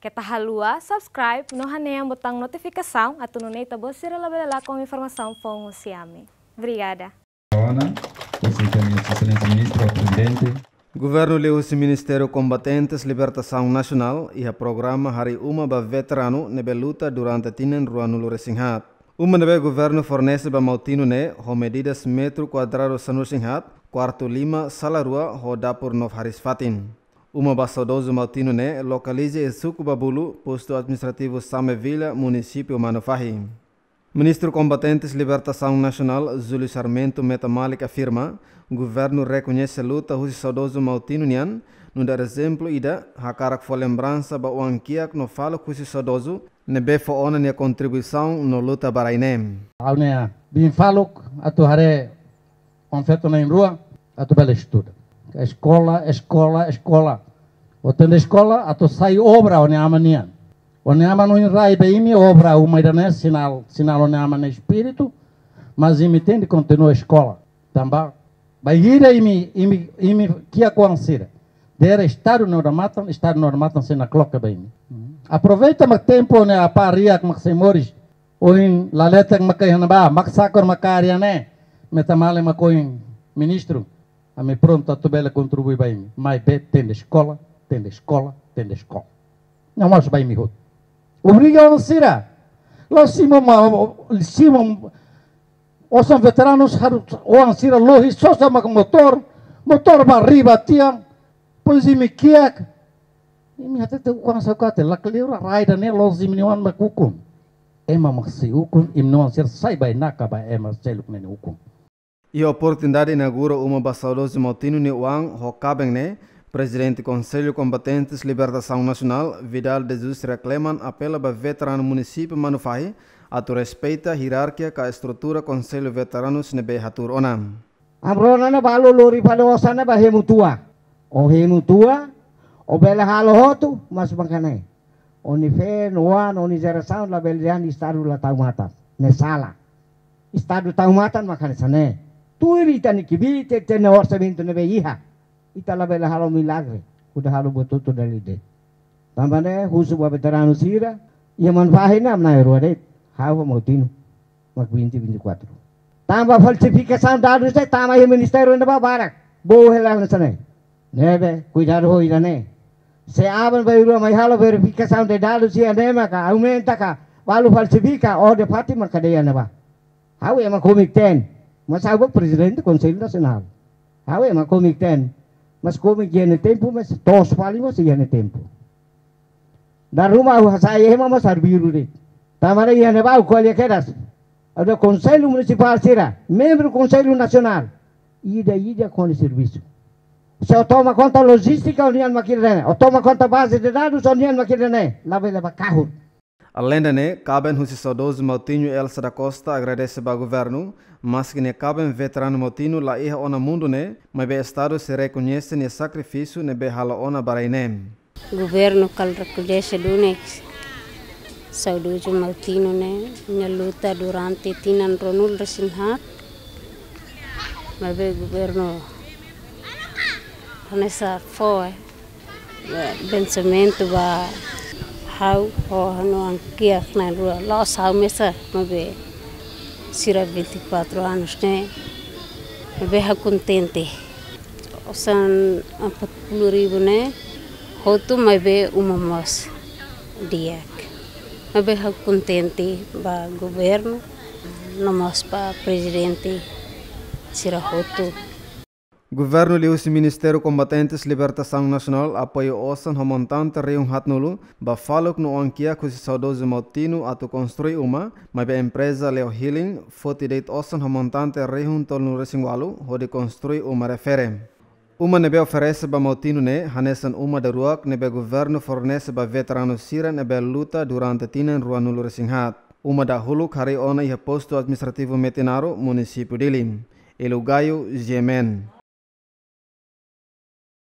Que Kita tá lua, subscribe, no haneam botão notificação, atununei tabosira labela com informação fongo siame. Obrigada. Ana, excelência ministro, Governo leu-se Ministério Combatentes Libertação Nacional e a programa Hari Uma ba Veterano nebe luta durante tinen ruanulo resinghat. Uma nebe governo fornece ba mautino ne, ho medidas metro quadrado sanu singhat, quarto lima salarua ho dapur nov haris fatin. Uma Baçadoso Maltino-Né localiza em Sucubabulu, posto administrativo vila, município Manufahi. Ministro Combatentes Libertação Nacional, Júlio Sarmento Metamalik afirma, governo reconhece a luta dos Saudoso Maltino no dar exemplo da, hakarak foi lembrança ba o anquiac no falo os Saudoso, nebe foi ona a contribuição no luta para inem. Alnea, bem falo, atu hare, confeto na rua, atu bela estuda. A escola, a escola, a escola. o Otende escola, a tu sai obra o one o neama amano in rai beimi obra uma irane sinal, sinal o neama no espírito, mas imi de continuar a escola. Tambá. Bagira imi, imi, imi, kia coansira. Dera estar no normatan, estar no normatan sem na cloca beimi. Aproveita o tempo né a paria com se mores. Ou em laleta que me caiu na ba, maxacor macariané. Metamale macoin ministro. Am pronto, a bela contribui bem. mais bem tem de escola, tem de escola, tem de escola. Não mais bem, me miúdo. Obrigado, não será. Lá cima, cima, ou são veteranos, ou ansira lohi, só chama com motor, motor barriba, tia, pois e me quiac. E me até te ukan sakate, la cleura raida ne los diminuan makukun. Ema maksi ukun, im não ser saiba inaka ba ema seluk nene ukun. E oportunidade inaugura uma bassalosa Maltino Niuan Hokabengne, presidente do Conselho Combatentes Libertação Nacional, Vidal de Jesus reclamam apela para veterano município Manufai, a tu respeita hierarquia ka estrutura Conselho Veteranos nebe hatur onam. Abrona na balo lori pada osana ba hemutua. O tua, o bela halo hotu, mas makanai. Oni fe, noan, oni zerasan, la beljan, istadu la taumatan. Ne sala. Istadu taumatan makanai sanai turi tani kibi te te na horsa bintu na iha itala bela halo milagre udah halo bututu dari de pamane husu ba veterano sira ia manfaahina amna ero de hawa mau tinu mak binti binti kuatro tamba falsificação dados te tama ia e ministério na babara bo hela na sane nebe cuidado ho irane se aban ba iro mai halo verificação de dados aumenta ka walu falsifika, o de fatima kadeya na ba Hau emang komik ten, Mas sabe o presidente do Conselho Nacional. Ao é eh, uma comitê. Mas como higiene eh, tempo, mas tos paling mas higiene tempo. Da rua, eu saio, mas tá deh. Tamara higiene bau kuali keras. o Conselho Municipal será, membro do Conselho Nacional. E daí já com o serviço. Se eu tomo conta logística, o União Maquirené. Eu tomo conta base de dados, o União Maquirené. Lá vai levar carro. Alendane, Caben Husisodos Moutinho Elsa da Costa agradece ao governo, mas que ne Caben veterano Moutinho lá irra ona mundo ne, mas be Estado se reconhece ne sacrifício ne be hala ona barainem. Governo cal reconhece dunex. Saudoso Moutinho ne, ne luta durante tinan ronul resinhat. Mas be governo nessa foi pensamento vai hau o hanuan kia kna rua la sau mesa mabe sira 24 anos né mabe ha contente osan apat pluribo né hotu mabe uma mas diak mabe ha contente ba governo nomas pa presidente sira hotu Guvernul iu si Ministerul Combatentes Libertação Nacional apoiou osan homontante reung hatnulu ba nu no ankia sau doze motinu atu construi uma mai be empresa leo healing foti deit osan homontante reung tolnu resingwalu ho de construi uma referem. Uma nebe oferese ba motinu ne hanesan uma de ruak nebe guvernul fornese ba veterano siren nebe luta durante tinen ruanul resinghat. Uma da hulu care ona ia postul administrativo metinaru municipio Dilim. Lim. Elugayo, Yemen.